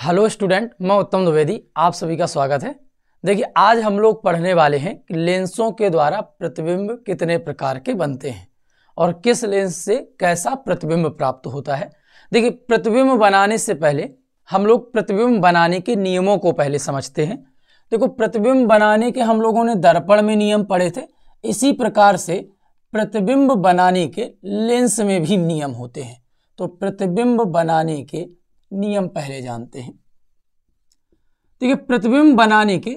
hello student मैं उत्तम द्विवेदी आप सभी का स्वागत है देखिए आज हम लोग पढ़ने वाले हैं कि लेंसों के द्वारा प्रतिबिंब कितने प्रकार के बनते हैं और किस लेंस से कैसा प्रतिबिंब प्राप्त होता है देखिए प्रतिबिंब बनाने से पहले हम लोग प्रतिबिंब बनाने के नियमों को पहले समझते हैं देखो प्रतिबिंब बनाने के हम लोगों ने दर्पण में नियम पढ़े थे इसी प्रकार से प्रतिबिंब बनाने के लेंस में भी नियम होते हैं तो प्रतिबिंब बनाने के नियम पहले जानते हैं देखिए प्रतिबिंब बनाने के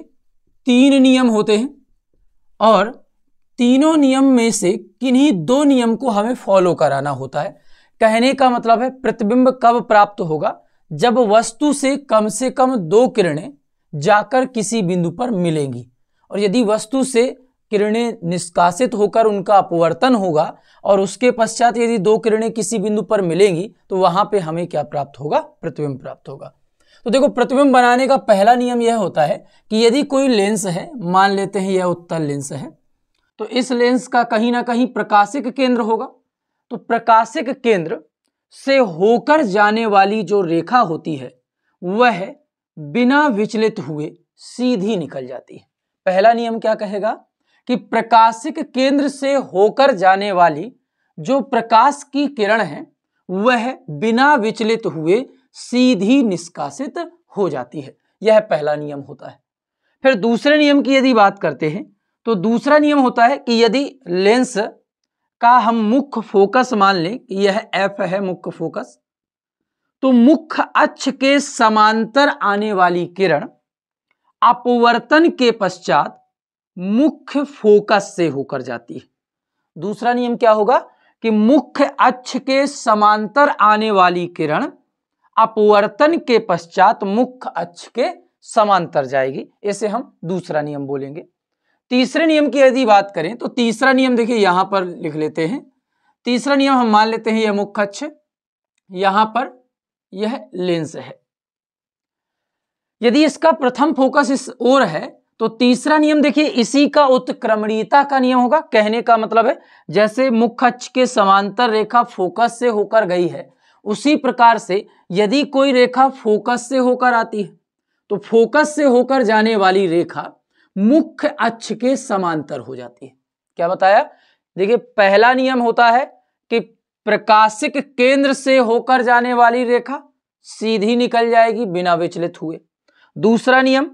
तीन नियम होते हैं और तीनों नियम में से किन्हीं दो नियम को हमें फॉलो कराना होता है कहने का मतलब है प्रतिबिंब कब प्राप्त होगा जब वस्तु से कम से कम दो किरणें जाकर किसी बिंदु पर मिलेंगी और यदि वस्तु से किरणें निष्कासित होकर उनका अपवर्तन होगा और उसके पश्चात यदि दो किरणें किसी बिंदु पर मिलेंगी तो वहां पे हमें क्या प्राप्त होगा प्रतिबिंब प्राप्त होगा तो देखो प्रतिबिंब बनाने का पहला नियम यह होता है कि यदि कोई लेंस है मान लेते हैं यह उत्तल लेंस है तो इस लेंस का कहीं ना कहीं प्रकाशिक केंद्र होगा तो प्रकाशिक केंद्र से होकर जाने वाली जो रेखा होती है वह बिना विचलित हुए सीधी निकल जाती है पहला नियम क्या कहेगा कि प्रकाशिक केंद्र से होकर जाने वाली जो प्रकाश की किरण है वह बिना विचलित हुए सीधी निष्कासित हो जाती है यह पहला नियम होता है फिर दूसरे नियम की यदि बात करते हैं तो दूसरा नियम होता है कि यदि लेंस का हम मुख्य फोकस मान लें कि यह एफ है मुख्य फोकस तो मुख्य अक्ष के समांतर आने वाली किरण अपवर्तन के पश्चात मुख्य फोकस से होकर जाती है दूसरा नियम क्या होगा कि मुख्य अक्ष के समांतर आने वाली किरण अपवर्तन के पश्चात मुख्य अक्ष के समांतर जाएगी ऐसे हम दूसरा नियम बोलेंगे तीसरे नियम की यदि बात करें तो तीसरा नियम देखिए यहां पर लिख लेते हैं तीसरा नियम हम मान लेते हैं यह मुख्य अक्ष यहां पर यह लेंस है यदि इसका प्रथम फोकस इस ओर है तो तीसरा नियम देखिए इसी का उत्क्रमणीयता का नियम होगा कहने का मतलब है जैसे मुख्य अक्ष के समांतर रेखा फोकस से होकर गई है उसी प्रकार से यदि कोई रेखा फोकस से होकर आती है तो फोकस से होकर जाने वाली रेखा मुख्य अक्ष के समांतर हो जाती है क्या बताया देखिए पहला नियम होता है कि प्रकाशिक केंद्र से होकर जाने वाली रेखा सीधी निकल जाएगी बिना विचलित हुए दूसरा नियम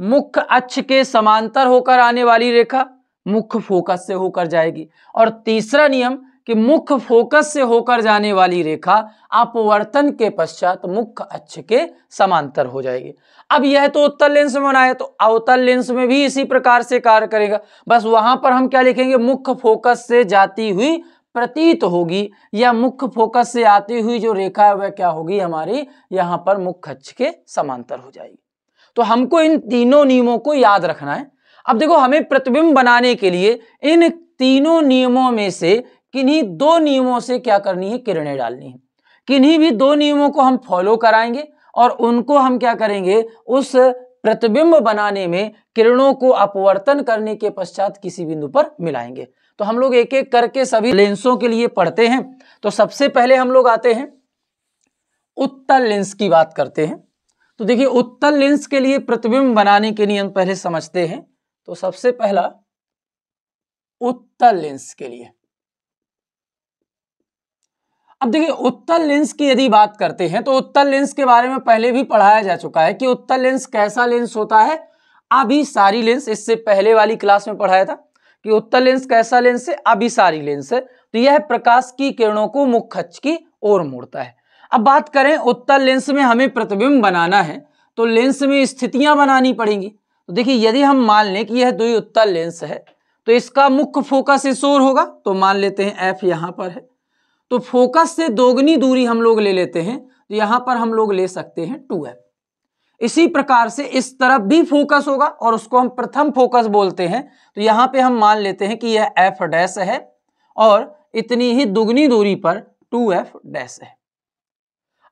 मुख्य अक्ष के समांतर होकर आने वाली रेखा मुख्य फोकस से होकर जाएगी और तीसरा नियम कि मुख्य फोकस से होकर जाने वाली रेखा अपवर्तन के पश्चात मुख्य अक्ष के समांतर हो जाएगी अब यह तो उत्तर लेंस में बनाया तो अवतल लेंस में भी इसी प्रकार से कार्य करेगा बस वहां पर हम क्या लिखेंगे मुख्य फोकस से जाती हुई प्रतीत होगी या मुख्य फोकस से आती हुई जो रेखा है वह क्या होगी हमारी यहां पर मुख्य अक्ष के समांतर हो जाएगी तो हमको इन तीनों नियमों को याद रखना है अब देखो हमें प्रतिबिंब बनाने के लिए इन तीनों नियमों में से किन्हीं दो नियमों से क्या करनी है किरणें डालनी है किन्हीं भी दो नियमों को हम फॉलो कराएंगे और उनको हम क्या करेंगे उस प्रतिबिंब बनाने में किरणों को अपवर्तन करने के पश्चात किसी बिंदु पर मिलाएंगे तो हम लोग एक एक करके सभी लेंसों के लिए पढ़ते हैं तो सबसे पहले हम लोग आते हैं उत्तल लेंस की बात करते हैं तो देखिए उत्तल लेंस के लिए प्रतिबिंब बनाने के नियम पहले समझते हैं तो सबसे पहला उत्तल लेंस के लिए अब देखिए उत्तल लेंस की यदि बात करते हैं तो उत्तल लेंस के बारे में पहले भी पढ़ाया जा चुका है कि उत्तल लेंस कैसा लेंस होता है अभी सारी लेंस इससे पहले वाली क्लास में पढ़ाया था कि उत्तल लेंस कैसा लेंस है अभी सारी लेंस है तो यह प्रकाश की किरणों को मुख्य की ओर मोड़ता है अब बात करें उत्तल लेंस में हमें प्रतिबिंब बनाना है तो लेंस में स्थितियां बनानी पड़ेंगी तो देखिए यदि हम मान लें कि यह दुई उत्तल लेंस है तो इसका मुख्य फोकस इस ओर होगा तो मान लेते हैं एफ यहां पर है तो फोकस से दोगुनी दूरी हम लोग ले लेते हैं तो यहां पर हम लोग ले सकते हैं टू एफ इसी प्रकार से इस तरफ भी फोकस होगा और उसको हम प्रथम फोकस बोलते हैं तो यहाँ पे हम मान लेते हैं कि यह एफ डैश है और इतनी ही दुगनी दूरी पर टू एफ डैश है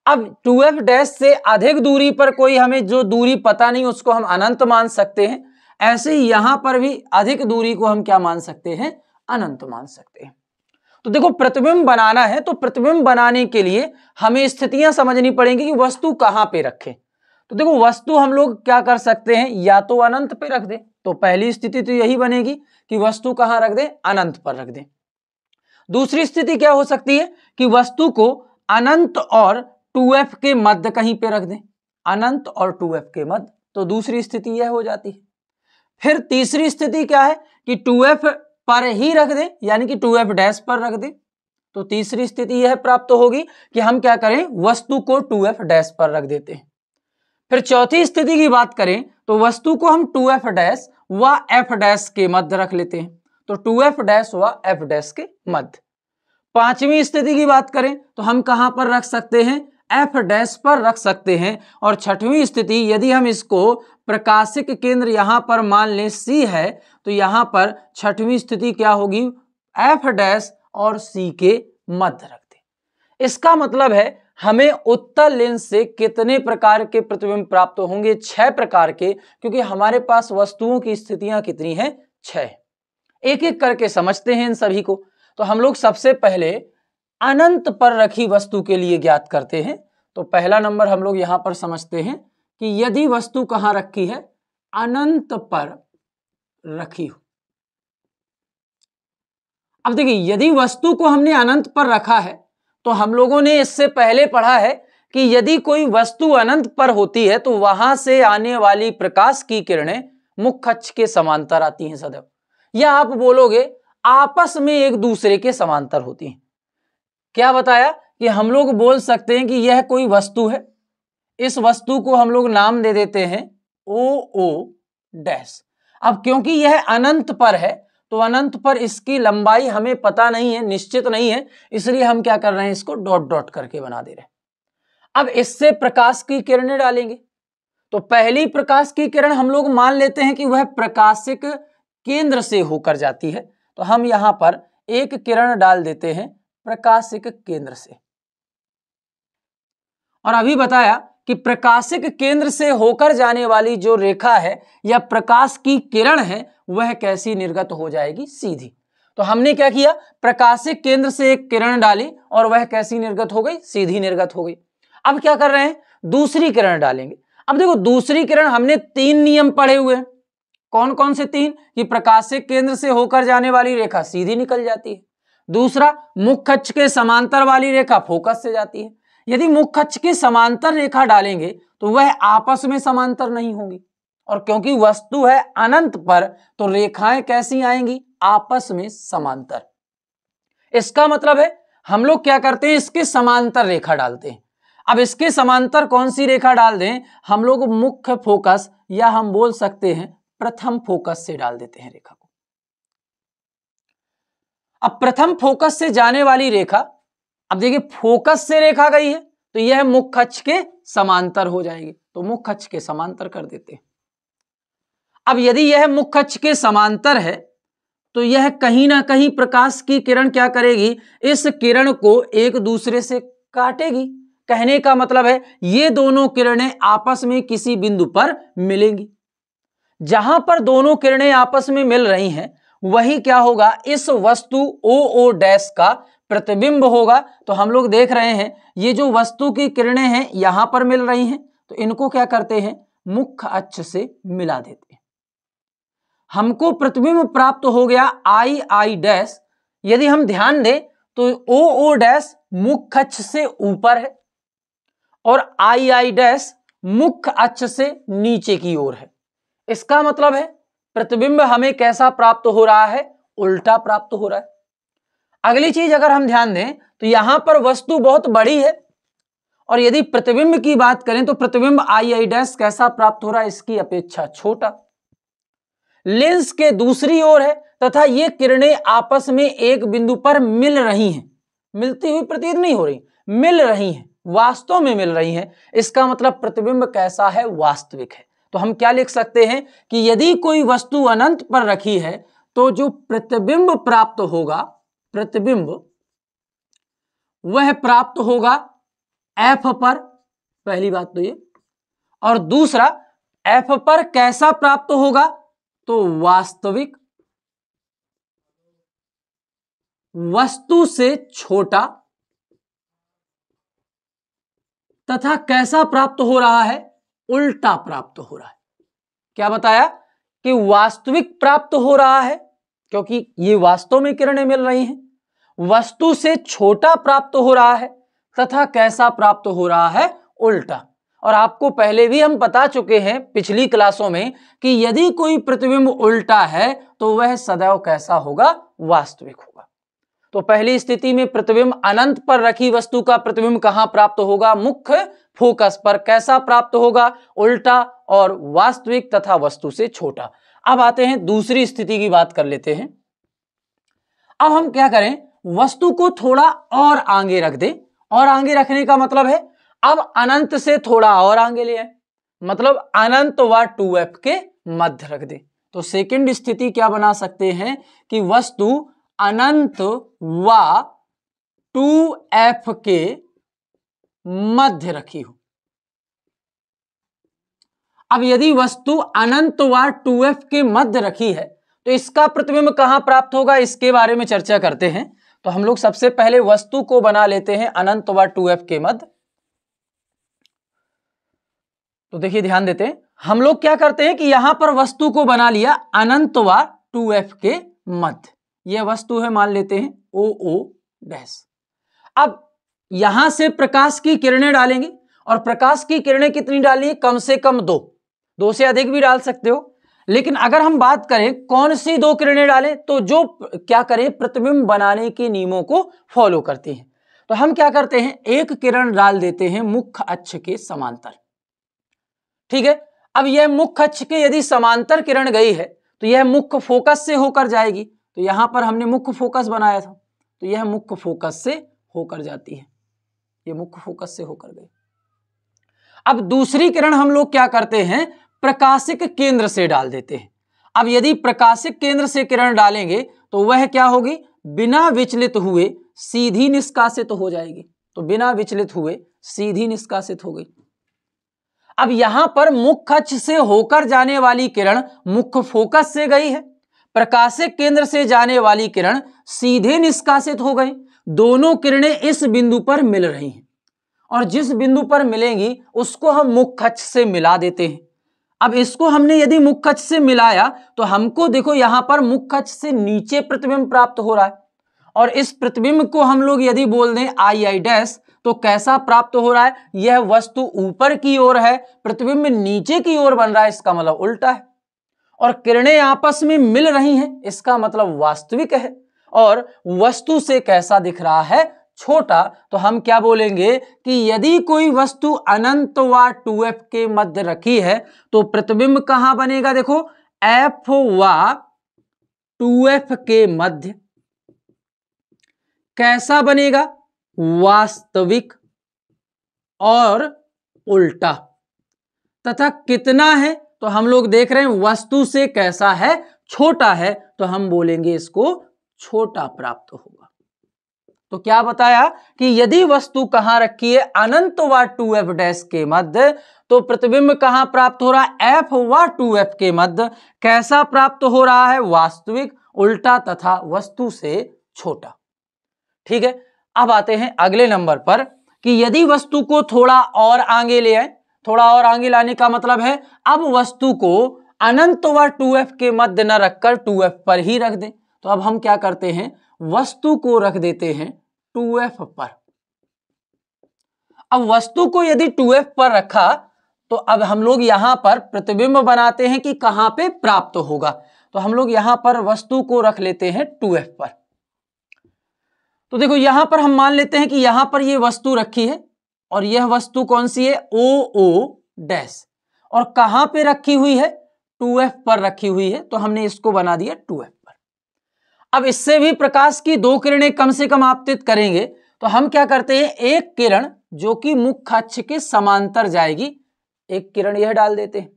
अब 2f डैश से अधिक दूरी पर कोई हमें जो दूरी पता नहीं उसको हम अनंत मान सकते हैं ऐसे ही यहां पर भी अधिक दूरी को हम क्या मान सकते हैं अनंत मान सकते हैं तो देखो प्रतिबिंब बनाना है तो प्रतिबिंब बनाने के लिए हमें स्थितियां समझनी पड़ेंगी कि वस्तु कहां पे रखें तो देखो वस्तु हम लोग क्या कर सकते हैं या तो अनंत पे रख दे तो पहली स्थिति तो यही बनेगी कि वस्तु कहां रख दे अनंत पर रख दे दूसरी स्थिति क्या हो सकती है कि वस्तु को अनंत और टू एफ के मध्य कहीं पे रख दें अनंत और टू एफ के मध्य तो दूसरी स्थिति यह हो जाती है फिर तीसरी स्थिति क्या है कि टू एफ पर ही रख दें यानी कि टू एफ डैश पर रख दें तो तीसरी स्थिति यह प्राप्त होगी कि हम क्या करें वस्तु को टू एफ डैश पर रख देते हैं फिर चौथी स्थिति की बात करें तो वस्तु को हम टू एफ डैश व एफ डैश के मध्य रख लेते हैं तो टू एफ डैश व एफ डैश के मध्य पांचवी स्थिति की बात करें तो हम कहां पर रख सकते हैं एफ डैश पर रख सकते हैं और छठवीं स्थिति यदि हम इसको प्रकाशिक केंद्र यहाँ पर मान लें सी है तो यहाँ पर छठवीं स्थिति क्या होगी एफ डैश और सी के मध्य रख दें इसका मतलब है हमें उत्तर लेंस से कितने प्रकार के प्रतिबिंब प्राप्त होंगे छह प्रकार के क्योंकि हमारे पास वस्तुओं की स्थितियां कितनी हैं छह एक एक करके समझते हैं इन सभी को तो हम लोग सबसे पहले अनंत पर रखी वस्तु के लिए ज्ञात करते हैं तो पहला नंबर हम लोग यहां पर समझते हैं कि यदि वस्तु कहां रखी है अनंत पर रखी हो अब देखिए यदि वस्तु को हमने अनंत पर रखा है तो हम लोगों ने इससे पहले पढ़ा है कि यदि कोई वस्तु अनंत पर होती है तो वहां से आने वाली प्रकाश की किरणें मुख्य अक्ष के समांतर आती हैं सदैव या आप बोलोगे आपस में एक दूसरे के समांतर होती हैं क्या बताया कि हम लोग बोल सकते हैं कि यह कोई वस्तु है इस वस्तु को हम लोग नाम दे देते हैं ओ ओ डैश अब क्योंकि यह अनंत पर है तो अनंत पर इसकी लंबाई हमें पता नहीं है निश्चित नहीं है इसलिए हम क्या कर रहे हैं इसको डॉट डॉट करके बना दे रहे हैं अब इससे प्रकाश की किरणें डालेंगे तो पहली प्रकाश की किरण हम लोग मान लेते हैं कि वह प्रकाशिक केंद्र से होकर जाती है तो हम यहां पर एक किरण डाल देते हैं प्रकाशिक केंद्र से और अभी बताया कि प्रकाशिक केंद्र से होकर जाने वाली जो रेखा है या प्रकाश की किरण है वह कैसी निर्गत हो जाएगी सीधी तो हमने क्या किया प्रकाशिक केंद्र से एक किरण डाली और वह कैसी निर्गत हो गई सीधी निर्गत हो गई अब क्या कर रहे हैं दूसरी किरण डालेंगे अब देखो दूसरी किरण हमने तीन नियम पढ़े हुए हैं कौन कौन से तीन कि प्रकाशिक केंद्र से होकर जाने वाली रेखा सीधी निकल जाती है दूसरा मुख्य अक्ष के समांतर वाली रेखा फोकस से जाती है यदि मुख्य अक्ष समांतर रेखा डालेंगे तो वह आपस में समांतर नहीं होंगी और क्योंकि वस्तु है अनंत पर तो रेखाएं कैसी आएंगी आपस में समांतर इसका मतलब है हम लोग क्या करते हैं इसके समांतर रेखा डालते हैं अब इसके समांतर कौन सी रेखा डाल दें हम लोग मुख्य फोकस या हम बोल सकते हैं प्रथम फोकस से डाल देते हैं रेखा अब प्रथम फोकस से जाने वाली रेखा अब देखिए फोकस से रेखा गई है तो यह मुख्य अक्ष के समांतर हो जाएगी तो मुख्य अक्ष के समांतर कर देते हैं अब यदि यह मुख्य अक्ष के समांतर है तो यह कहीं ना कहीं प्रकाश की किरण क्या करेगी इस किरण को एक दूसरे से काटेगी कहने का मतलब है ये दोनों किरणें आपस में किसी बिंदु पर मिलेंगी जहां पर दोनों किरणें आपस में मिल रही हैं वही क्या होगा इस वस्तु ओ ओ डैश का प्रतिबिंब होगा तो हम लोग देख रहे हैं ये जो वस्तु की किरणें हैं यहां पर मिल रही हैं तो इनको क्या करते हैं मुख्य अक्ष से मिला देते हैं हमको प्रतिबिंब प्राप्त हो गया आई आई डैश यदि हम ध्यान दें तो ओ ओ डैश मुख्य अक्ष से ऊपर है और आई आई डैश मुख्य अक्ष से नीचे की ओर है इसका मतलब है प्रतिबिंब हमें कैसा प्राप्त हो रहा है उल्टा प्राप्त हो रहा है अगली चीज अगर हम ध्यान दें तो यहां पर वस्तु बहुत बड़ी है और यदि प्रतिबिंब की बात करें तो प्रतिबिंब आई आई डैश कैसा प्राप्त हो रहा है इसकी अपेक्षा छोटा लेंस के दूसरी ओर है तथा ये किरणें आपस में एक बिंदु पर मिल रही हैं मिलती हुई प्रतीत नहीं हो रही मिल रही हैं वास्तव में मिल रही हैं इसका मतलब प्रतिबिंब कैसा है वास्तविक है तो हम क्या लिख सकते हैं कि यदि कोई वस्तु अनंत पर रखी है तो जो प्रतिबिंब प्राप्त होगा प्रतिबिंब वह प्राप्त होगा एफ पर पहली बात तो ये और दूसरा एफ पर कैसा प्राप्त होगा तो वास्तविक वस्तु से छोटा तथा कैसा प्राप्त हो रहा है उल्टा प्राप्त हो रहा है क्या बताया कि वास्तविक प्राप्त हो रहा है क्योंकि ये वास्तव में किरणें मिल रही हैं वस्तु से छोटा प्राप्त हो रहा है तथा कैसा प्राप्त हो रहा है उल्टा और आपको पहले भी हम बता चुके हैं पिछली क्लासों में कि यदि कोई प्रतिबिंब उल्टा है तो वह सदैव कैसा होगा वास्तविक होगा तो पहली स्थिति में प्रतिबिंब अनंत पर रखी वस्तु का प्रतिबिंब कहां प्राप्त होगा मुख्य फोकस पर कैसा प्राप्त होगा उल्टा और वास्तविक तथा वस्तु से छोटा अब आते हैं दूसरी स्थिति की बात कर लेते हैं अब हम क्या करें वस्तु को थोड़ा और आगे रख दें और आगे रखने का मतलब है अब अनंत से थोड़ा और आगे ले आए मतलब अनंत व टू एफ के मध्य रख दें तो सेकंड स्थिति क्या बना सकते हैं कि वस्तु अनंत व टू एफ के मध्य रखी हो अब यदि वस्तु अनंत व टू एफ के मध्य रखी है तो इसका प्रतिबिंब कहां प्राप्त होगा इसके बारे में चर्चा करते हैं तो हम लोग सबसे पहले वस्तु को बना लेते हैं अनंत व टू एफ के मध्य तो देखिए ध्यान देते हैं हम लोग क्या करते हैं कि यहां पर वस्तु को बना लिया अनंत व टू एफ के मध्य यह वस्तु है मान लेते हैं ओ ओ डैश अब यहां से प्रकाश की किरणें डालेंगे और प्रकाश की किरणें कितनी डालनी कम से कम दो दो से अधिक भी डाल सकते हो लेकिन अगर हम बात करें कौन सी दो किरणें डालें तो जो क्या करें प्रतिबिंब बनाने के नियमों को फॉलो करते हैं तो हम क्या करते हैं एक किरण डाल देते हैं मुख्य अक्ष के समांतर ठीक है अब यह मुख्य अक्ष के यदि समांतर किरण गई है तो यह मुख्य फोकस से होकर जाएगी तो यहां पर हमने मुख्य फोकस बनाया था तो यह मुख्य फोकस से होकर जाती है ये मुख्य फोकस से होकर गई अब दूसरी किरण हम लोग क्या करते हैं प्रकाशिक केंद्र से डाल देते हैं अब यदि प्रकाशिक केंद्र से किरण डालेंगे तो वह क्या होगी बिना विचलित हुए सीधी निष्कासित तो हो जाएगी तो बिना विचलित हुए सीधी निष्कासित हो गई अब यहां पर मुख्य अक्ष से होकर जाने वाली किरण मुख्य फोकस से गई है प्रकाशिक केंद्र से जाने वाली किरण सीधे निष्कासित हो गई दोनों किरणें इस बिंदु पर मिल रही हैं और जिस बिंदु पर मिलेंगी उसको हम मुख्य से मिला देते हैं अब इसको हमने यदि मुख्य से मिलाया तो हमको देखो यहां पर मुख्य से नीचे प्रतिबिंब प्राप्त हो रहा है और इस प्रतिबिंब को हम लोग यदि बोल दें आई आई डैश तो कैसा प्राप्त हो रहा है यह वस्तु ऊपर की ओर है प्रतिबिंब नीचे की ओर बन रहा है इसका मतलब उल्टा है और किरणें आपस में मिल रही हैं इसका मतलब वास्तविक है और वस्तु से कैसा दिख रहा है छोटा तो हम क्या बोलेंगे कि यदि कोई वस्तु अनंत व टू एफ के मध्य रखी है तो प्रतिबिंब कहां बनेगा देखो एफ व टू एफ के मध्य कैसा बनेगा वास्तविक और उल्टा तथा कितना है तो हम लोग देख रहे हैं वस्तु से कैसा है छोटा है तो हम बोलेंगे इसको छोटा प्राप्त होगा तो क्या बताया कि यदि वस्तु कहां रखी है अनंत व टू एफ डैश के मध्य तो प्रतिबिंब कहां प्राप्त हो रहा है एफ व टू एफ के मध्य कैसा प्राप्त हो रहा है वास्तविक उल्टा तथा वस्तु से छोटा ठीक है अब आते हैं अगले नंबर पर कि यदि वस्तु को थोड़ा और आगे ले आए थोड़ा और आगे लाने का मतलब है अब वस्तु को अनंत व टू एफ के मध्य न रखकर टू एफ पर ही रख दें तो अब हम क्या करते हैं वस्तु को रख देते हैं टू एफ पर अब वस्तु को यदि टू एफ पर रखा तो अब हम लोग यहां पर प्रतिबिंब बनाते हैं कि कहां पे प्राप्त होगा तो हम लोग यहां पर वस्तु को रख लेते हैं टू एफ पर तो देखो यहां पर हम मान लेते हैं कि यहां पर यह वस्तु रखी है और यह वस्तु कौन सी है ओ ओ डैश और कहां पे रखी हुई है टू एफ पर रखी हुई है तो हमने इसको बना दिया टू एफ अब इससे भी प्रकाश की दो किरणें कम से कम आपतित करेंगे तो हम क्या करते हैं एक किरण जो कि मुख्य अक्ष के समांतर जाएगी एक किरण यह डाल देते हैं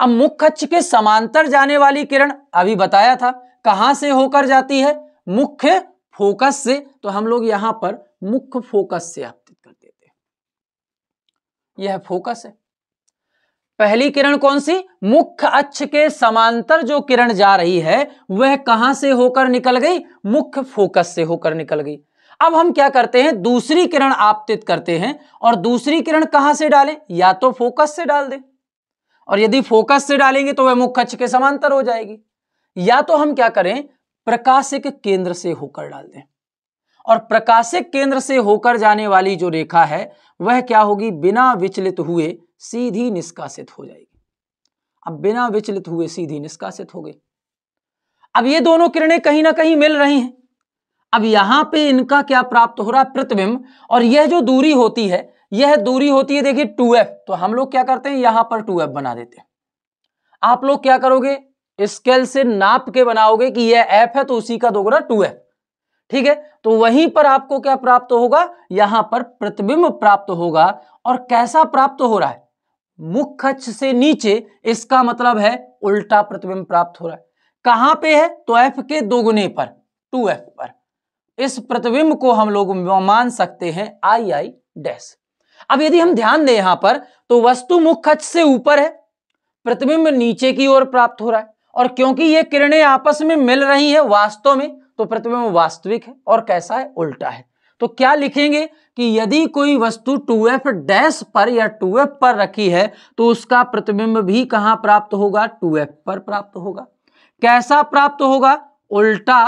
अब मुख्य अक्ष के समांतर जाने वाली किरण अभी बताया था कहां से होकर जाती है मुख्य फोकस से तो हम लोग यहां पर मुख्य फोकस से आपतित कर देते हैं यह फोकस है पहली किरण कौन सी मुख्य अक्ष के समांतर जो किरण जा रही है वह कहां से होकर निकल गई मुख्य फोकस से होकर निकल गई अब हम क्या करते हैं दूसरी किरण आपतित करते हैं और दूसरी किरण कहां से डालें या तो फोकस से डाल दें और यदि फोकस से डालेंगे तो वह मुख्य अक्ष के समांतर हो जाएगी या तो हम क्या करें प्रकाशिक केंद्र से होकर डाल दें और प्रकाशिक केंद्र से होकर जाने वाली जो रेखा है वह क्या होगी बिना विचलित हुए सीधी निष्कासित हो जाएगी अब बिना विचलित हुए सीधी निष्कासित हो गई अब ये दोनों किरणें कहीं ना कहीं मिल रही हैं अब यहां पे इनका क्या प्राप्त हो रहा है प्रतिबिंब और यह जो दूरी होती है यह दूरी होती है देखिए टू एफ तो हम लोग क्या करते हैं यहां पर टू एफ बना देते हैं आप लोग क्या करोगे स्केल से नाप के बनाओगे कि यह एफ है तो उसी का दोगुना टू एफ ठीक है तो वहीं पर आपको क्या प्राप्त होगा यहां पर प्रतिबिंब प्राप्त होगा और कैसा प्राप्त हो रहा है मुख अक्ष से नीचे इसका मतलब है उल्टा प्रतिबिंब प्राप्त हो रहा है कहां पे है तो एफ के दोगुने पर टू एफ पर इस प्रतिबिंब को हम लोग मान सकते हैं आई आई डैश अब यदि हम ध्यान दें यहां पर तो वस्तु मुख अक्ष से ऊपर है प्रतिबिंब नीचे की ओर प्राप्त हो रहा है और क्योंकि ये किरणें आपस में मिल रही हैं वास्तव में तो प्रतिबिंब वास्तविक है और कैसा है उल्टा है तो क्या लिखेंगे कि यदि कोई वस्तु टू एफ डैश पर या टू एफ पर रखी है तो उसका प्रतिबिंब भी कहां प्राप्त होगा टू एफ पर प्राप्त होगा कैसा प्राप्त होगा उल्टा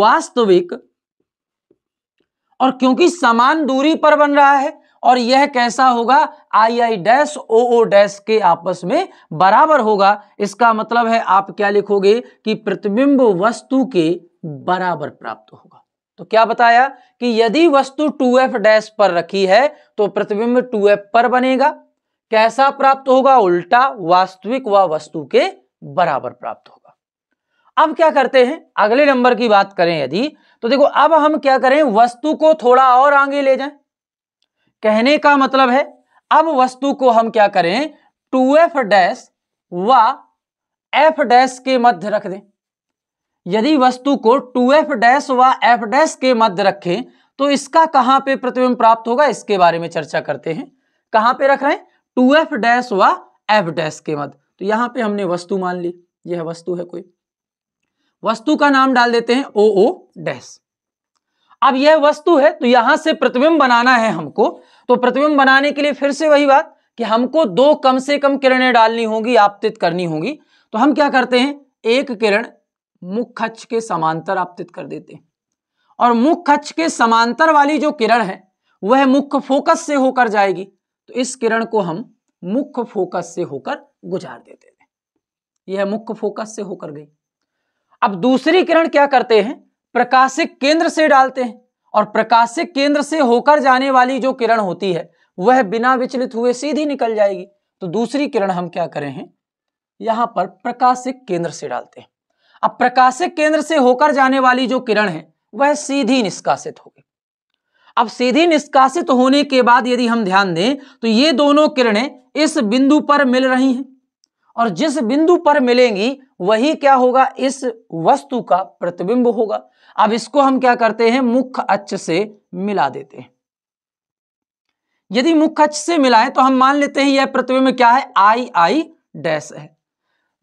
वास्तविक और क्योंकि समान दूरी पर बन रहा है और यह कैसा होगा आई I dash O O dash के आपस में बराबर होगा इसका मतलब है आप क्या लिखोगे कि प्रतिबिंब वस्तु के बराबर प्राप्त होगा तो क्या बताया कि यदि वस्तु टू एफ डैश पर रखी है तो प्रतिबिंब टू एफ पर बनेगा कैसा प्राप्त होगा उल्टा वास्तविक व वा वस्तु के बराबर प्राप्त होगा अब क्या करते हैं अगले नंबर की बात करें यदि तो देखो अब हम क्या करें वस्तु को थोड़ा और आगे ले जाएं कहने का मतलब है अब वस्तु को हम क्या करें टू एफ डैश व एफ डैश के मध्य रख दें यदि वस्तु को टू एफ डैश व एफ डैश के मध्य रखें तो इसका कहां पे प्रतिबिंब प्राप्त होगा इसके बारे में चर्चा करते हैं कहां पे रख रहे हैं टू एफ डैश व एफ डैश के मध्य तो यहां पे हमने वस्तु मान ली यह वस्तु है कोई वस्तु का नाम डाल देते हैं ओ ओ डैश अब यह वस्तु है तो यहां से प्रतिबिंब बनाना है हमको तो प्रतिबिंब बनाने के लिए फिर से वही बात कि हमको दो कम से कम किरणें डालनी होगी आपतित करनी होगी तो हम क्या करते हैं एक किरण मुख अक्ष के समांतर आपतित कर देते हैं और मुख अक्ष के समांतर वाली जो किरण है वह मुख्य फोकस से होकर जाएगी तो इस किरण को हम मुख्य फोकस से होकर गुजार देते थे यह मुख्य फोकस से होकर गई अब दूसरी किरण क्या करते हैं प्रकाशिक केंद्र से डालते हैं और प्रकाशिक केंद्र से होकर जाने वाली जो किरण होती है वह बिना विचलित हुए सीधी निकल जाएगी तो दूसरी किरण हम क्या करें हैं यहां पर प्रकाशिक केंद्र से डालते हैं अब प्रकाशिक केंद्र से होकर जाने वाली जो किरण है वह सीधी निष्कासित होगी अब सीधी निष्कासित होने के बाद यदि हम ध्यान दें तो ये दोनों किरणें इस बिंदु पर मिल रही हैं और जिस बिंदु पर मिलेंगी वही क्या होगा इस वस्तु का प्रतिबिंब होगा अब इसको हम क्या करते हैं मुख्य अक्ष से मिला देते हैं यदि मुख्य अक्ष से मिलाएं तो हम मान लेते हैं यह प्रतिबिंब क्या है आई आई डैश है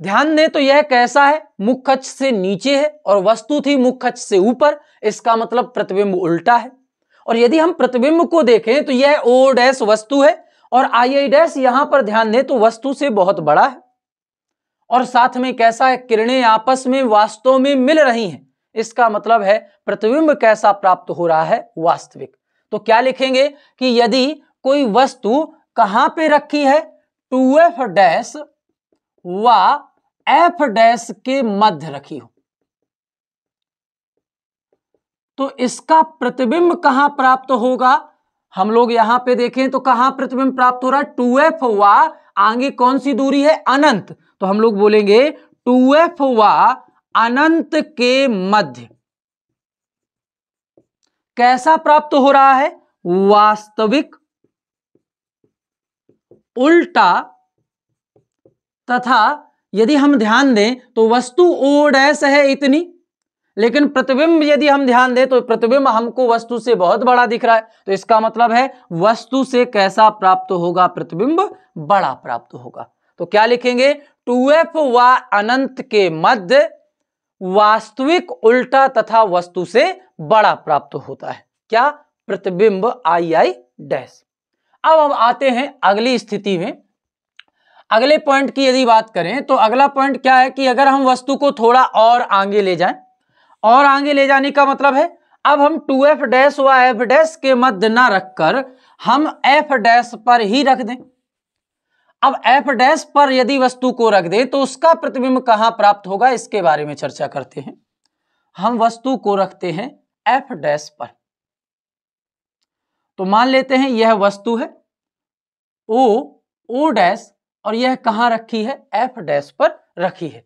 ध्यान दें तो यह कैसा है मुखच से नीचे है और वस्तु थी मुखच से ऊपर इसका मतलब प्रतिबिंब उल्टा है और यदि हम प्रतिबिंब को देखें तो यह ओ डैश वस्तु है और आई आई डैश यहां पर ध्यान दें तो वस्तु से बहुत बड़ा है और साथ में कैसा है किरणें आपस में वास्तव में मिल रही हैं इसका मतलब है प्रतिबिंब कैसा प्राप्त हो रहा है वास्तविक तो क्या लिखेंगे कि यदि कोई वस्तु कहां पे रखी है टू एफ डैश व एफ डैश के मध्य रखी हो तो इसका प्रतिबिंब कहां प्राप्त होगा हम लोग यहां पे देखें तो कहां प्रतिबिंब प्राप्त हो रहा है टू एफ वा आगे कौन सी दूरी है अनंत तो हम लोग बोलेंगे टू एफ वा अनंत के मध्य कैसा प्राप्त हो रहा है वास्तविक उल्टा तथा यदि हम ध्यान दें तो वस्तु ओ डैश है इतनी लेकिन प्रतिबिंब यदि हम ध्यान दें तो प्रतिबिंब हमको वस्तु से बहुत बड़ा दिख रहा है तो इसका मतलब है वस्तु से कैसा प्राप्त होगा प्रतिबिंब बड़ा प्राप्त होगा तो क्या लिखेंगे टू एफ व अनंत के मध्य वास्तविक उल्टा तथा वस्तु से बड़ा प्राप्त होता है क्या प्रतिबिंब आई आई डैश अब हम आते हैं अगली स्थिति में अगले पॉइंट की यदि बात करें तो अगला पॉइंट क्या है कि अगर हम वस्तु को थोड़ा और आगे ले जाएं और आगे ले जाने का मतलब है अब हम टू एफ डैश व एफ डैश के मध्य ना रखकर हम एफ डैश पर ही रख दें अब f डैश पर यदि वस्तु को रख दें तो उसका प्रतिबिंब कहां प्राप्त होगा इसके बारे में चर्चा करते हैं हम वस्तु को रखते हैं एफ डैश पर तो मान लेते हैं यह वस्तु है ओ ओ डैश और यह कहां रखी है एफ डैश पर रखी है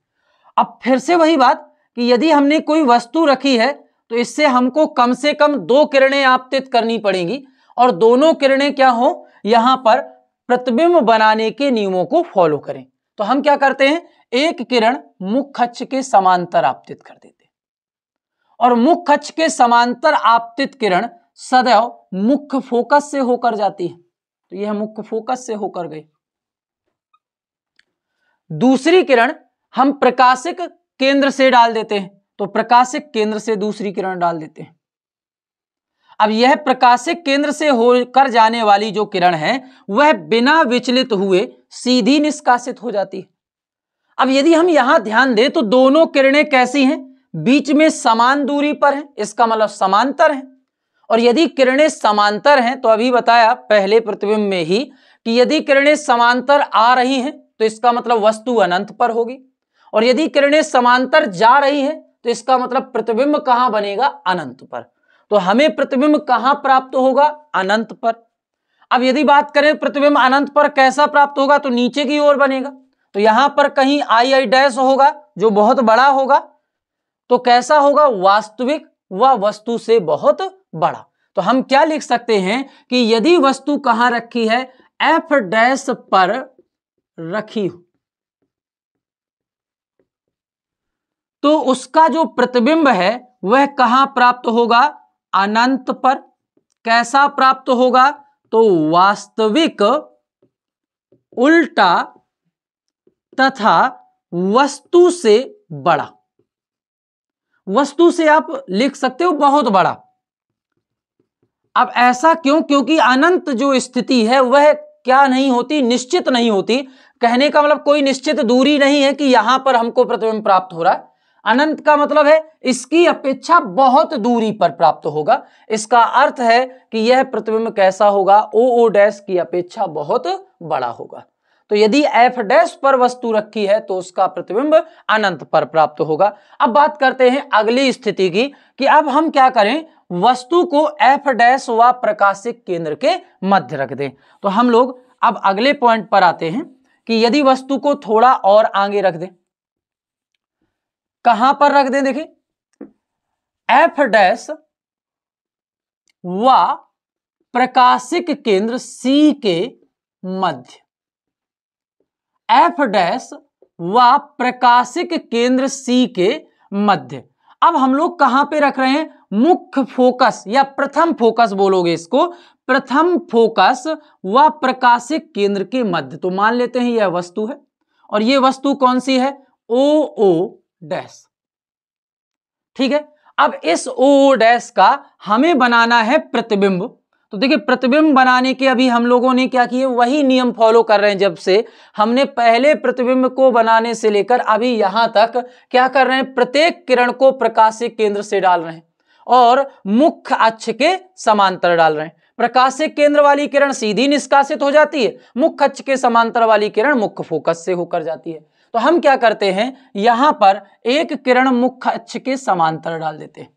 अब फिर से वही बात कि यदि हमने कोई वस्तु रखी है तो इससे हमको कम से कम दो किरणें आपतित करनी पड़ेंगी और दोनों किरणें क्या हो यहां पर प्रतिबिंब बनाने के नियमों को फॉलो करें तो हम क्या करते हैं एक किरण मुख्य अक्ष के समांतर आपतित कर देते और मुख्य अक्ष के समांतर आपतित किरण सदैव मुख्य फोकस से होकर जाती है तो यह मुख्य फोकस से होकर गई दूसरी किरण हम प्रकाशिक केंद्र से डाल देते हैं तो प्रकाशिक केंद्र से दूसरी किरण डाल देते हैं अब यह प्रकाशिक केंद्र से होकर जाने वाली जो किरण है वह बिना विचलित हुए सीधी निष्कासित हो जाती है अब यदि हम यहां ध्यान दें तो दोनों किरणें कैसी हैं बीच में समान दूरी पर है इसका मतलब समांतर है और यदि किरणें समांतर हैं तो अभी बताया पहले प्रतिबिंब में ही कि यदि किरणें समांतर आ रही हैं तो इसका मतलब वस्तु अनंत पर होगी और यदि किरणें समांतर जा रही हैं तो इसका मतलब प्रतिबिंब कहां बनेगा अनंत पर तो हमें प्रतिबिंब कहां प्राप्त होगा अनंत पर अब यदि बात करें प्रतिबिंब अनंत पर कैसा प्राप्त होगा तो नीचे की ओर बनेगा तो यहां पर कहीं आई आई डैश होगा जो बहुत बड़ा होगा तो कैसा होगा वास्तविक व वा वस्तु से बहुत बड़ा तो हम क्या लिख सकते हैं कि यदि वस्तु कहां रखी है एफ डैश पर रखी हो तो उसका जो प्रतिबिंब है वह कहां प्राप्त होगा अनंत पर कैसा प्राप्त होगा तो वास्तविक उल्टा तथा वस्तु से बड़ा वस्तु से आप लिख सकते हो बहुत बड़ा अब ऐसा क्यों क्योंकि अनंत जो स्थिति है वह क्या नहीं होती निश्चित नहीं होती कहने का मतलब कोई निश्चित दूरी नहीं है कि यहां पर हमको प्रतिबिंब प्राप्त हो रहा है अनंत का मतलब है इसकी अपेक्षा बहुत दूरी पर प्राप्त होगा इसका अर्थ है कि यह प्रतिबिंब कैसा होगा ओ ओ डैश की अपेक्षा बहुत बड़ा होगा तो यदि एफ डैश पर वस्तु रखी है तो उसका प्रतिबिंब अनंत पर प्राप्त होगा अब बात करते हैं अगली स्थिति की कि अब हम क्या करें वस्तु को एफ डैश व प्रकाशिक केंद्र के मध्य रख दें तो हम लोग अब अगले पॉइंट पर आते हैं कि यदि वस्तु को थोड़ा और आगे रख दें कहां पर रख दें देखें एफ डैश व प्रकाशिक केंद्र सी के मध्य एफ डैश व प्रकाशिक केंद्र सी के मध्य अब हम लोग कहां पे रख रहे हैं मुख्य फोकस या प्रथम फोकस बोलोगे इसको प्रथम फोकस व प्रकाशिक केंद्र के मध्य तो मान लेते हैं यह वस्तु है और यह वस्तु कौन सी है ओ ओ डैश ठीक है अब इस ओ डैश का हमें बनाना है प्रतिबिंब तो देखिए प्रतिबिंब बनाने के अभी हम लोगों ने क्या किए वही नियम फॉलो कर रहे हैं जब से हमने पहले प्रतिबिंब को बनाने से लेकर अभी यहां तक क्या कर रहे हैं प्रत्येक किरण को प्रकाशित केंद्र से डाल रहे हैं और मुख्य अक्ष के समांतर डाल रहे हैं प्रकाश से केंद्र वाली किरण सीधी निष्कासित हो जाती है मुख्य अक्ष के समांतर वाली किरण मुख्य फोकस से होकर जाती है तो हम क्या करते हैं यहां पर एक किरण मुख्य अक्ष के समांतर डाल देते हैं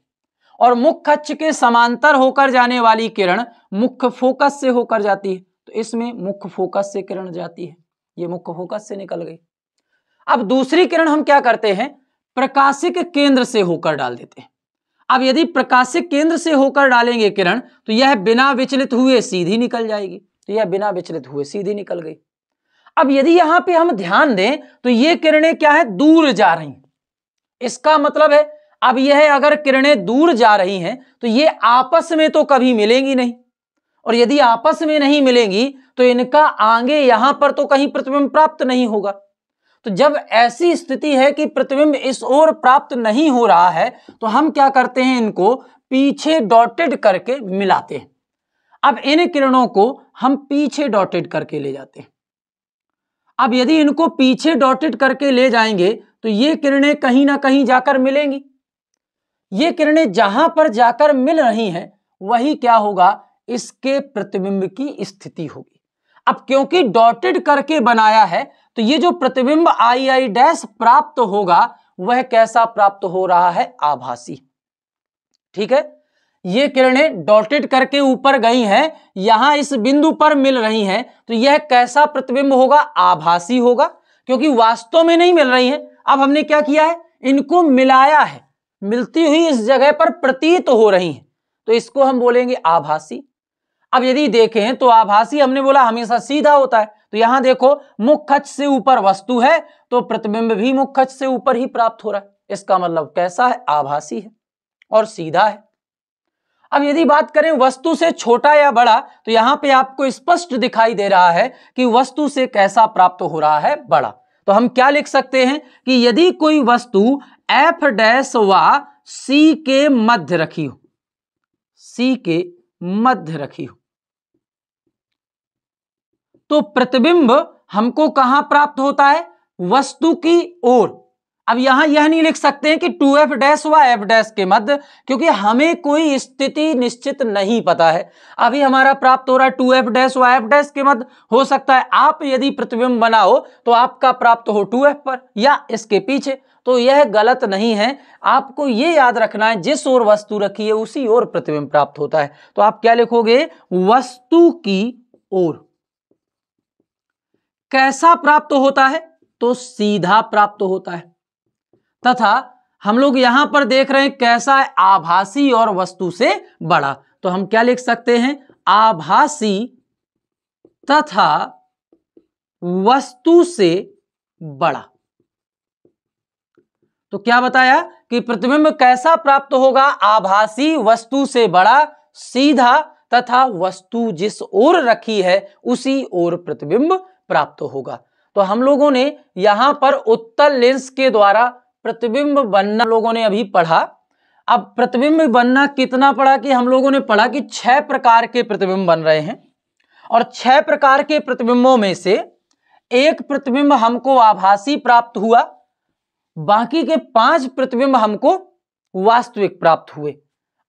और मुख्य अक्ष के समांतर होकर जाने वाली किरण मुख्य फोकस से होकर जाती है तो इसमें मुख्य फोकस से किरण जाती है ये मुख्य फोकस से निकल गई अब दूसरी किरण हम क्या करते हैं प्रकाशिक केंद्र से होकर डाल देते हैं अब यदि प्रकाशिक केंद्र से होकर डालेंगे किरण तो यह बिना विचलित हुए सीधी निकल जाएगी तो यह बिना विचलित हुए सीधी निकल गई अब यदि यहां पे हम ध्यान दें तो ये किरणें क्या है दूर जा रही हैं इसका मतलब है अब यह अगर किरणें दूर जा रही हैं तो ये आपस में तो कभी मिलेंगी नहीं और यदि आपस में नहीं मिलेंगी तो इनका आगे यहां पर तो कहीं प्रतिबिंब प्राप्त नहीं होगा तो जब ऐसी स्थिति है कि प्रतिबिंब इस ओर प्राप्त नहीं हो रहा है तो हम क्या करते हैं इनको पीछे डॉटेड करके मिलाते हैं अब इन किरणों को हम पीछे डॉटेड करके ले जाते हैं अब यदि इनको पीछे डॉटेड करके ले जाएंगे तो ये किरणें कहीं ना कहीं जाकर मिलेंगी ये किरणें जहां पर जाकर मिल रही हैं वही क्या होगा इसके प्रतिबिंब की स्थिति होगी अब क्योंकि डॉटेड करके बनाया है तो ये जो प्रतिबिंब आई आई डैश प्राप्त होगा वह कैसा प्राप्त हो रहा है आभासी ठीक है ये किरणें डॉटेड करके ऊपर गई हैं यहां इस बिंदु पर मिल रही हैं तो यह कैसा प्रतिबिंब होगा आभासी होगा क्योंकि वास्तव में नहीं मिल रही हैं अब हमने क्या किया है इनको मिलाया है मिलती हुई इस जगह पर प्रतीत हो रही हैं तो इसको हम बोलेंगे आभासी अब यदि देखें तो आभासी हमने बोला हमेशा सीधा होता है तो यहां देखो मुखच से ऊपर वस्तु है तो प्रतिबिंब भी मुखच से ऊपर ही प्राप्त हो रहा है इसका मतलब कैसा है आभासी है और सीधा है अब यदि बात करें वस्तु से छोटा या बड़ा तो यहां पे आपको स्पष्ट दिखाई दे रहा है कि वस्तु से कैसा प्राप्त हो रहा है बड़ा तो हम क्या लिख सकते हैं कि यदि कोई वस्तु एफ डैश व सी के मध्य रखी हो सी के मध्य रखी हो तो प्रतिबिंब हमको कहां प्राप्त होता है वस्तु की ओर अब यहां यह नहीं लिख सकते हैं कि टू एफ डैश व एफ डैश के मध्य क्योंकि हमें कोई स्थिति निश्चित नहीं पता है अभी हमारा प्राप्त हो रहा है टू एफ डैश व एफ डैश के मध्य हो सकता है आप यदि प्रतिबिंब बनाओ तो आपका प्राप्त हो टू एफ पर या इसके पीछे तो यह गलत नहीं है आपको यह याद रखना है जिस ओर वस्तु रखी है उसी ओर प्रतिबिंब प्राप्त होता है तो आप क्या लिखोगे वस्तु की ओर कैसा प्राप्त होता है तो सीधा प्राप्त होता है तथा हम लोग यहां पर देख रहे हैं कैसा है आभासी और वस्तु से बड़ा तो हम क्या लिख सकते हैं आभासी तथा वस्तु से बड़ा तो क्या बताया कि प्रतिबिंब कैसा प्राप्त होगा आभासी वस्तु से बड़ा सीधा तथा वस्तु जिस ओर रखी है उसी ओर प्रतिबिंब प्राप्त होगा तो हम लोगों ने यहां पर उत्तल लेंस के द्वारा प्रतिबिंब बनना लोगों ने अभी पढ़ा अब प्रतिबिंब बनना कितना पढ़ा कि हम लोगों ने पढ़ा कि छह प्रकार के प्रतिबिंब बन रहे हैं और छह प्रकार के प्रतिबिंबों में से एक प्रतिबिंब हमको आभासी प्राप्त हुआ बाकी के पांच प्रतिबिंब हमको वास्तविक प्राप्त हुए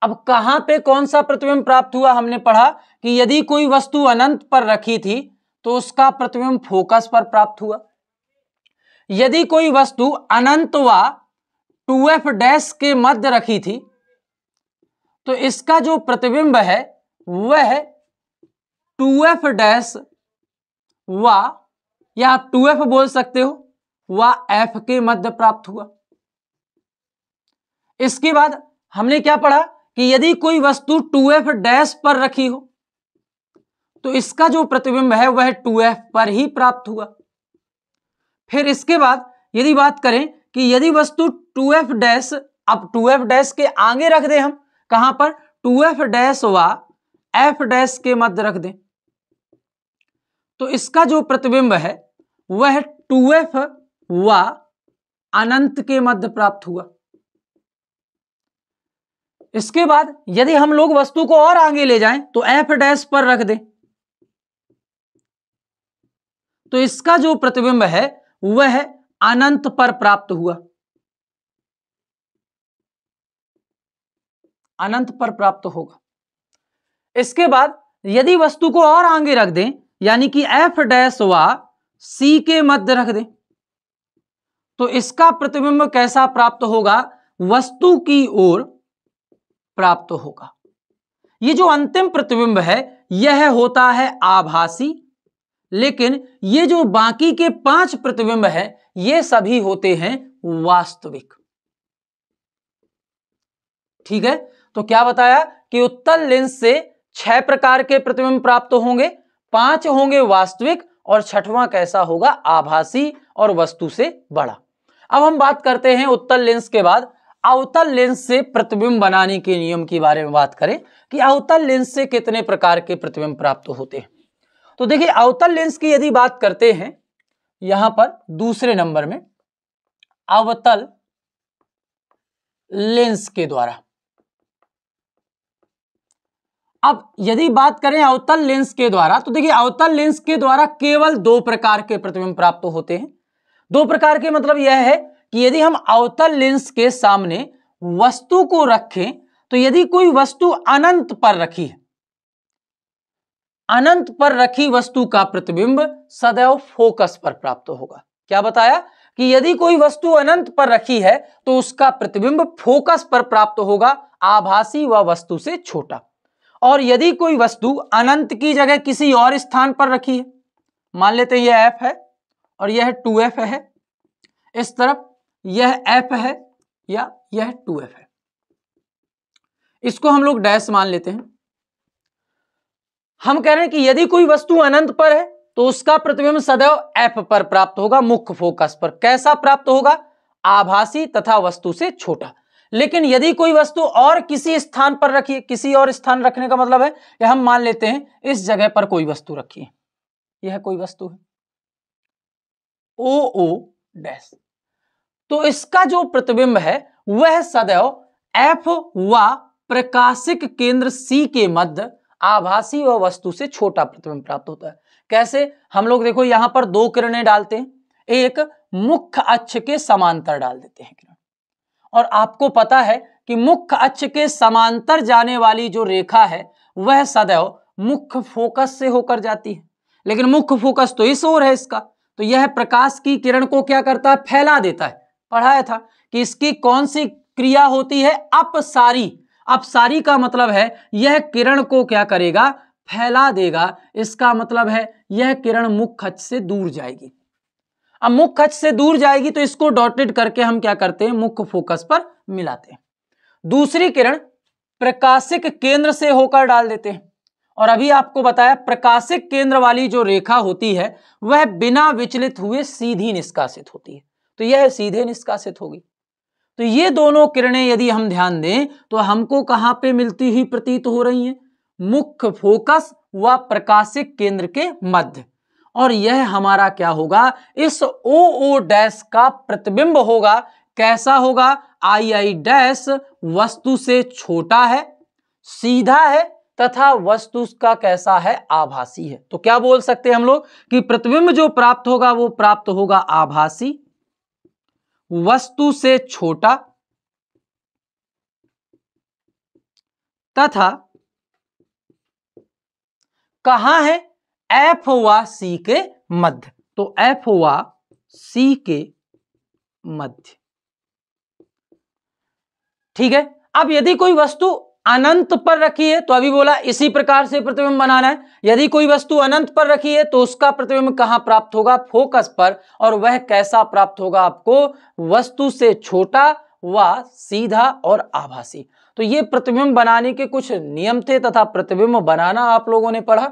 अब कहां पे कौन सा प्रतिबिंब प्राप्त हुआ हमने पढ़ा कि यदि कोई वस्तु अनंत पर रखी थी तो उसका प्रतिबिंब फोकस पर प्राप्त हुआ यदि कोई वस्तु अनंत व टू एफ डैश के मध्य रखी थी तो इसका जो प्रतिबिंब है वह टू एफ डैश व या आप टू एफ बोल सकते हो व एफ के मध्य प्राप्त हुआ इसके बाद हमने क्या पढ़ा कि यदि कोई वस्तु टू एफ डैश पर रखी हो तो इसका जो प्रतिबिंब है वह टू एफ पर ही प्राप्त हुआ फिर इसके बाद यदि बात करें कि यदि वस्तु टू एफ डैश अब टू एफ डैश के आगे रख दें हम कहां पर टू एफ डैश व एफ डैश के मध्य रख दें तो इसका जो प्रतिबिंब है वह टू एफ व अनंत के मध्य प्राप्त हुआ इसके बाद यदि हम लोग वस्तु को और आगे ले जाएं तो एफ डैश पर रख दें तो इसका जो प्रतिबिंब है वह अनंत पर प्राप्त हुआ अनंत पर प्राप्त होगा इसके बाद यदि वस्तु को और आगे रख दें यानी कि एफ डैश व सी के मध्य रख दें तो इसका प्रतिबिंब कैसा प्राप्त होगा वस्तु की ओर प्राप्त होगा ये जो अंतिम प्रतिबिंब है यह होता है आभासी लेकिन ये जो बाकी के पांच प्रतिबिंब है ये सभी होते हैं वास्तविक ठीक है तो क्या बताया कि उत्तल लेंस से छह प्रकार के प्रतिबिंब प्राप्त होंगे पांच होंगे वास्तविक और छठवां कैसा होगा आभासी और वस्तु से बड़ा अब हम बात करते हैं उत्तल लेंस के बाद अवतल लेंस से प्रतिबिंब बनाने के नियम के बारे में बात करें कि अवतल लेंस से कितने प्रकार के प्रतिबिंब प्राप्त होते हैं तो देखिए अवतल लेंस की यदि बात करते हैं यहां पर दूसरे नंबर में अवतल लेंस के द्वारा अब यदि बात करें अवतल लेंस के द्वारा तो देखिए अवतल लेंस के द्वारा केवल दो प्रकार के प्रतिबिंब प्राप्त होते हैं दो प्रकार के मतलब यह है कि यदि हम अवतल लेंस के सामने वस्तु को रखें तो यदि कोई वस्तु अनंत पर रखी है अनंत पर रखी वस्तु का प्रतिबिंब सदैव फोकस पर प्राप्त होगा क्या बताया कि यदि कोई वस्तु अनंत पर रखी है तो उसका प्रतिबिंब फोकस पर प्राप्त होगा आभासी व वस्तु से छोटा और यदि कोई वस्तु अनंत की जगह किसी और स्थान पर रखी है मान लेते हैं यह एफ है और यह टू एफ है इस तरफ यह एफ है या यह टू एफ है इसको हम लोग डैश मान लेते हैं हम कह रहे हैं कि यदि कोई वस्तु अनंत पर है तो उसका प्रतिबिंब सदैव एफ पर प्राप्त होगा मुख्य फोकस पर कैसा प्राप्त होगा आभासी तथा वस्तु से छोटा लेकिन यदि कोई वस्तु और किसी स्थान पर रखिए किसी और स्थान रखने का मतलब है कि हम मान लेते हैं इस जगह पर कोई वस्तु रखिए यह कोई वस्तु है ओ ओ डैश तो इसका जो प्रतिबिंब है वह सदैव एफ व प्रकाशिक केंद्र सी के मध्य आभासी व वस्तु से छोटा प्रतिबिंब प्राप्त होता है कैसे हम लोग देखो यहां पर दो किरणें डालते हैं एक मुख्य अक्ष के समांतर डाल देते हैं किरण और आपको पता है कि मुख्य अक्ष के समांतर जाने वाली जो रेखा है वह सदैव मुख्य फोकस से होकर जाती है लेकिन मुख्य फोकस तो इस ओर है इसका तो यह प्रकाश की किरण को क्या करता है फैला देता है पढ़ाया था कि इसकी कौन सी क्रिया होती है अपसारी अपसारी का मतलब है यह किरण को क्या करेगा फैला देगा इसका मतलब है यह किरण मुख खच से दूर जाएगी अब मुख खच से दूर जाएगी तो इसको डॉटेड करके हम क्या करते हैं मुख्य फोकस पर मिलाते हैं दूसरी किरण प्रकाशिक केंद्र से होकर डाल देते हैं और अभी आपको बताया प्रकाशिक केंद्र वाली जो रेखा होती है वह बिना विचलित हुए सीधी निष्कासित होती है तो यह सीधे निष्कासित होगी तो ये दोनों किरणें यदि हम ध्यान दें तो हमको कहाँ पे मिलती हुई प्रतीत हो रही हैं मुख्य फोकस व प्रकाशिक केंद्र के मध्य और यह हमारा क्या होगा इस ओ ओ डैश का प्रतिबिंब होगा कैसा होगा आई आई डैश वस्तु से छोटा है सीधा है तथा वस्तु का कैसा है आभासी है तो क्या बोल सकते हैं हम लोग कि प्रतिबिंब जो प्राप्त होगा वो प्राप्त होगा आभासी वस्तु से छोटा तथा कहा है एफ व सी के मध्य तो एफ व सी के मध्य ठीक है अब यदि कोई वस्तु अनंत पर रखी है तो अभी बोला इसी प्रकार से प्रतिबिंब बनाना है यदि कोई वस्तु अनंत पर रखी है तो उसका प्रतिबिंब कहां प्राप्त होगा फोकस पर और वह कैसा प्राप्त होगा आपको वस्तु से छोटा व सीधा और आभासी तो ये प्रतिबिंब बनाने के कुछ नियम थे तथा प्रतिबिंब बनाना आप लोगों ने पढ़ा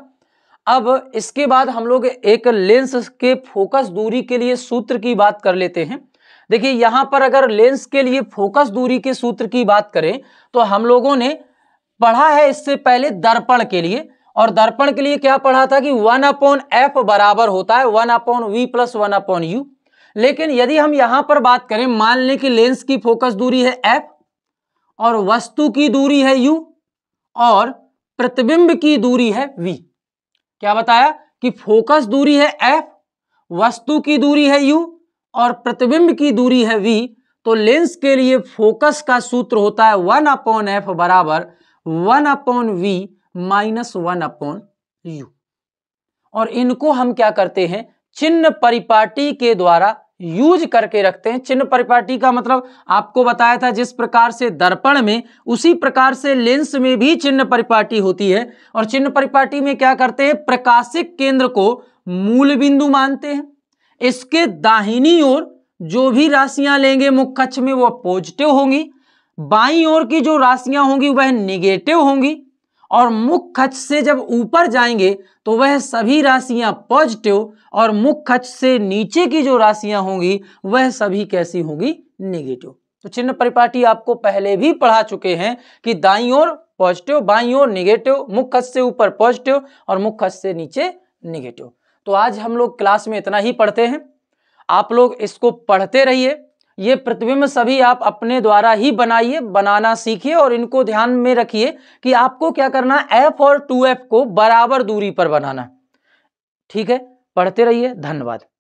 अब इसके बाद हम लोग एक लेंस के फोकस दूरी के लिए सूत्र की बात कर लेते हैं देखिए यहां पर अगर लेंस के लिए फोकस दूरी के सूत्र की बात करें तो हम लोगों ने पढ़ा है इससे पहले दर्पण के लिए और दर्पण के लिए क्या पढ़ा था कि वन अपॉन एफ बराबर होता है one upon V plus one upon U लेकिन यदि हम यहां पर बात करें मान लें कि लेंस की फोकस दूरी है एफ और वस्तु की दूरी है यू और प्रतिबिंब की दूरी है वी क्या बताया कि फोकस दूरी है एफ वस्तु की दूरी है यू और प्रतिबिंब की दूरी है वी तो लेंस के लिए फोकस का सूत्र होता है वन अपॉन एफ बराबर one upon V minus one upon U और इनको हम क्या करते हैं चिन्ह परिपाटी के द्वारा यूज करके रखते हैं चिन्ह परिपाटी का मतलब आपको बताया था जिस प्रकार से दर्पण में उसी प्रकार से लेंस में भी चिन्ह परिपाटी होती है और चिन्ह परिपाटी में क्या करते हैं प्रकाशिक केंद्र को मूल बिंदु मानते हैं इसके दाहिनी ओर जो भी राशियां लेंगे मुख्य कक्ष में वह पॉजिटिव होंगी बाई ओर की जो राशियां होंगी वह निगेटिव होंगी और मुख कक्ष से जब ऊपर जाएंगे तो वह सभी राशियां पॉजिटिव और मुख कक्ष से नीचे की जो राशियां होंगी वह सभी कैसी होंगी निगेटिव तो चिन्ह परिपाटी आपको पहले भी पढ़ा चुके हैं कि दाई ओर पॉजिटिव बाई ओर निगेटिव मुख कक्ष से ऊपर पॉजिटिव और मुख कक्ष से नीचे निगेटिव तो आज हम लोग क्लास में इतना ही पढ़ते हैं आप लोग इसको पढ़ते रहिए ये प्रतिबिंब सभी आप अपने द्वारा ही बनाइए बनाना सीखिए और इनको ध्यान में रखिए कि आपको क्या करना एफ और टू एफ को बराबर दूरी पर बनाना ठीक है पढ़ते रहिए धन्यवाद